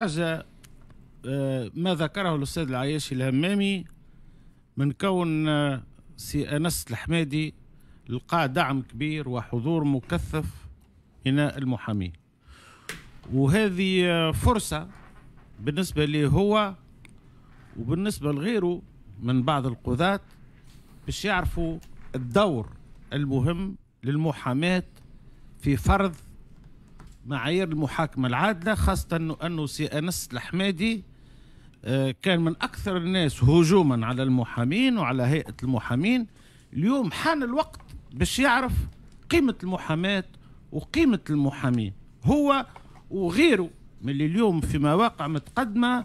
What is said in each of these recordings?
حاجة آه، ما ذكره الأستاذ العياشي الهمامي من كون آه، سي أنس الحمادي لقى دعم كبير وحضور مكثف من المحامين وهذه آه، فرصة بالنسبة لي هو وبالنسبة لغيره من بعض القضاة باش يعرفوا الدور المهم للمحاماة في فرض معايير المحاكمة العادلة خاصة أنه, أنه سي أنس الحمادي آه، كان من أكثر الناس هجوما على المحامين وعلى هيئة المحامين اليوم حان الوقت باش يعرف قيمة المحاماة وقيمة المحامين هو وغيره من اللي اليوم في مواقع متقدمة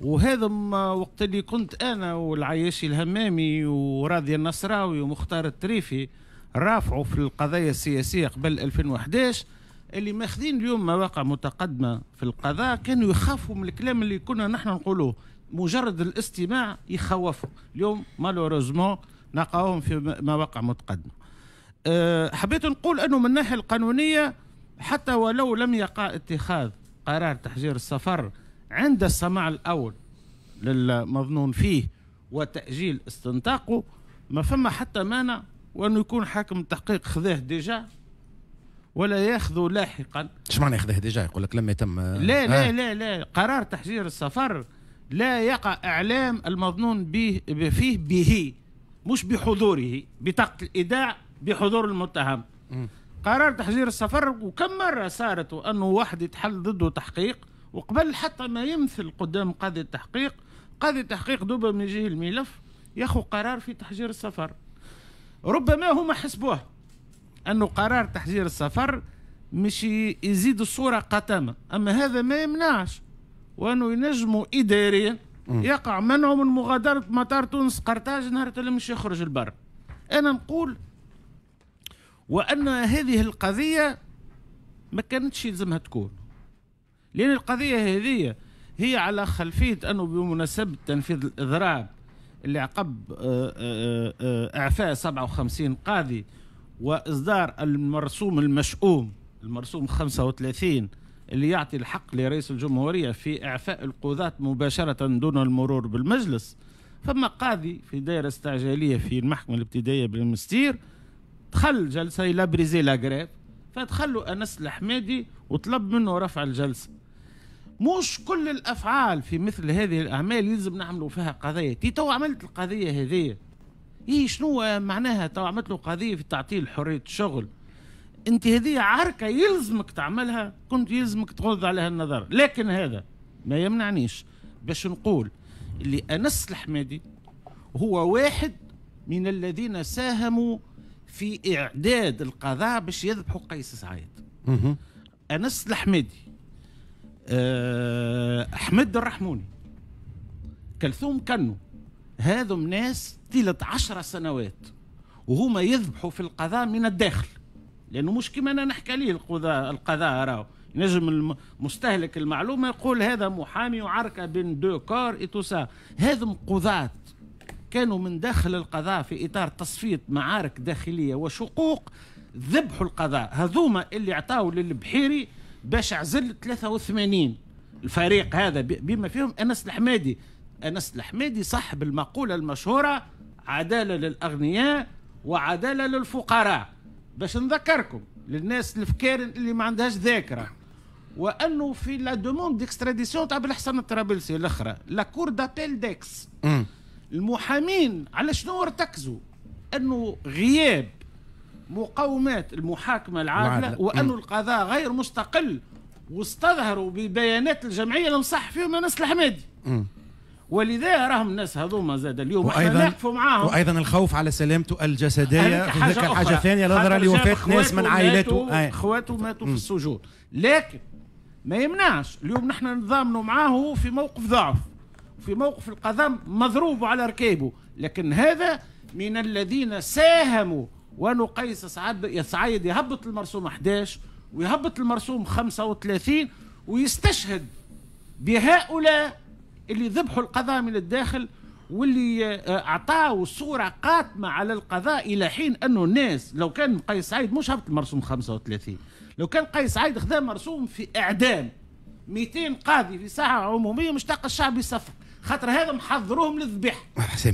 وهذا وقت اللي كنت أنا والعياشي الهمامي وراضي النصراوي ومختار التريفي رافعوا في القضايا السياسية قبل 2011 اللي ماخذين اليوم مواقع متقدمه في القضاء كانوا يخافوا من الكلام اللي كنا نحن نقولوه مجرد الاستماع يخوفوا اليوم مالوروزمون نلقاهم في مواقع متقدمه أه، حبيت نقول انه من الناحيه القانونيه حتى ولو لم يقع اتخاذ قرار تحجير السفر عند السماع الاول للمظنون فيه وتاجيل استنطاقه ما فما حتى مانع وانه يكون حاكم التحقيق خذاه ديجا ولا ياخذوا لاحقا اش معنى ياخذه ديجا يقول لك لما يتم آه. لا لا آه. لا لا قرار تحجير السفر لا يقع اعلام المظنون به فيه به مش بحضوره بطاقه الايداع بحضور المتهم قرار تحجير السفر وكم مره صارت انه واحد يتحل ضده تحقيق وقبل حتى ما يمثل قدام قاضي التحقيق قاضي التحقيق دوبا من يجيه الملف ياخذ قرار في تحجير السفر ربما هما حسبوه أنه قرار تحجير السفر مش يزيد الصورة قتامة أما هذا ما يمنعش وأنه ينجموا إداريا يقع منعه من مغادرة مطار تونس قرطاج نهار اللي مش يخرج البر أنا نقول وأن هذه القضية ما كانتش يلزمها تكون لأن القضية هذه هي على خلفية أنه بمناسبة تنفيذ الإضراب اللي عقب آه، آه، آه، إعفاء 57 قاضي واصدار المرسوم المشؤوم المرسوم 35 اللي يعطي الحق لرئيس الجمهوريه في اعفاء القضاة مباشره دون المرور بالمجلس فما قاضي في دائره استعجاليه في المحكمه الابتدائيه بالمستير دخل جلسه الى بريزي لاغريف فدخلوا انس الحمادي وطلب منه رفع الجلسه مش كل الافعال في مثل هذه الاعمال يلزم نعملوا فيها قضيه تي تو عملت القضيه هذه ايه شنو معناها تو عملت له قضيه في تعطيل حريه الشغل انت هذه عركه يلزمك تعملها كنت يلزمك تغض عليها النظر لكن هذا ما يمنعنيش باش نقول اللي انس الحمادي هو واحد من الذين ساهموا في اعداد القضاء باش يذبحوا قيس سعيد انس الحمادي آه، احمد الرحموني كلثوم كنو هذم ناس طيلة عشرة سنوات وهما يذبحوا في القضاء من الداخل لأنه مش كما أنا نحكي ليه القضاء القضاء راهو نجم المستهلك المعلومة يقول هذا محامي وعركة بين دو كار سا هذم قضاة كانوا من داخل القضاء في إطار تصفية معارك داخلية وشقوق ذبحوا القضاء هذوما اللي عطاوا للبحيري باش عزل 83 الفريق هذا بما فيهم انس الحمادي أنس الحميدي صاحب المقولة المشهورة عدالة للأغنياء وعدالة للفقراء باش نذكركم للناس الفكار اللي ما عندهاش ذاكرة وأنه في لا دوموند ديكستراديسيون تاع بالحسن الطرابلسي الأخرى لا كور دابيل ديكس المحامين على شنو ارتكزوا أنه غياب مقومات المحاكمة العادلة وأنه القضاء غير مستقل واستظهروا ببيانات الجمعية اللي نصح فيهم أنس الحمادي ولذا راهم الناس هذوما زاد اليوم وايضا نقفوا معاهم وايضا الخوف على سلامته الجسديه حاجه, حاجة ثانيه نظرا لوفاه ناس من عائلته اخواته ماتوا في السجون لكن ما يمنعش اليوم نحن نضامنوا معاه في موقف ضعف في موقف القضاء مضروب على ركابه لكن هذا من الذين ساهموا وانو قيس سعد سعيد يهبط المرسوم 11 ويهبط المرسوم 35 ويستشهد بهؤلاء اللي ذبحوا القضاء من الداخل واللي آه، اعطاوا صوره قاتمه على القضاء الى حين انه الناس لو كان قيس سعيد مش هبط المرسوم 35 لو كان قيس سعيد خذا مرسوم في اعدام 200 قاضي في ساحه عموميه مشتاق الشعب يصفق خاطر هذا محضروهم للذبح